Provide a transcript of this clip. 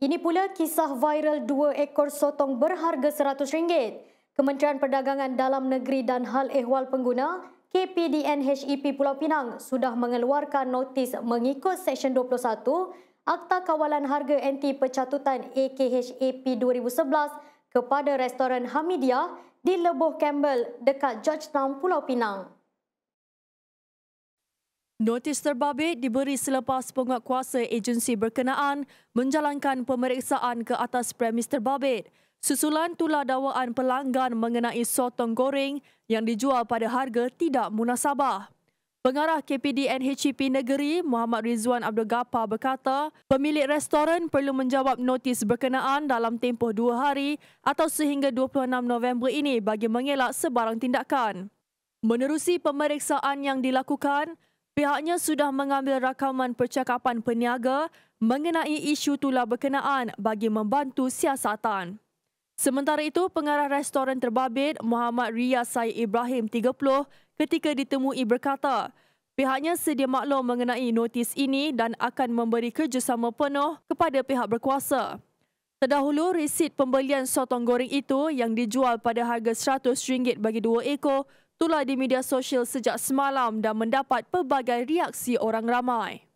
Ini pula kisah viral dua ekor sotong berharga RM100. Kementerian Perdagangan Dalam Negeri dan Hal Ehwal Pengguna KPDNHEP e Pulau Pinang sudah mengeluarkan notis mengikut Seksyen 21 Akta Kawalan Harga Anti Pecatutan AKHAP e 2011 kepada Restoran Hamidia di Lebuh Campbell dekat Georgetown, Pulau Pinang. Notis terbabit diberi selepas penguatkuasa agensi berkenaan menjalankan pemeriksaan ke atas premis terbabit. Susulan tular dawaan pelanggan mengenai sotong goreng yang dijual pada harga tidak munasabah. Pengarah KPD NHCP e Negeri Muhammad Rizwan Abdul Gapa berkata, pemilik restoran perlu menjawab notis berkenaan dalam tempoh dua hari atau sehingga 26 November ini bagi mengelak sebarang tindakan. Menerusi pemeriksaan yang dilakukan, Pihaknya sudah mengambil rakaman percakapan peniaga mengenai isu tular berkenaan bagi membantu siasatan. Sementara itu, pengarah restoran terbabit Muhammad Riyas Syed Ibrahim 30 ketika ditemui berkata, pihaknya sedia maklum mengenai notis ini dan akan memberi kerjasama penuh kepada pihak berkuasa. Terdahulu, resit pembelian sotong goreng itu yang dijual pada harga RM100 bagi dua ekor tular di media sosial sejak semalam dan mendapat pelbagai reaksi orang ramai.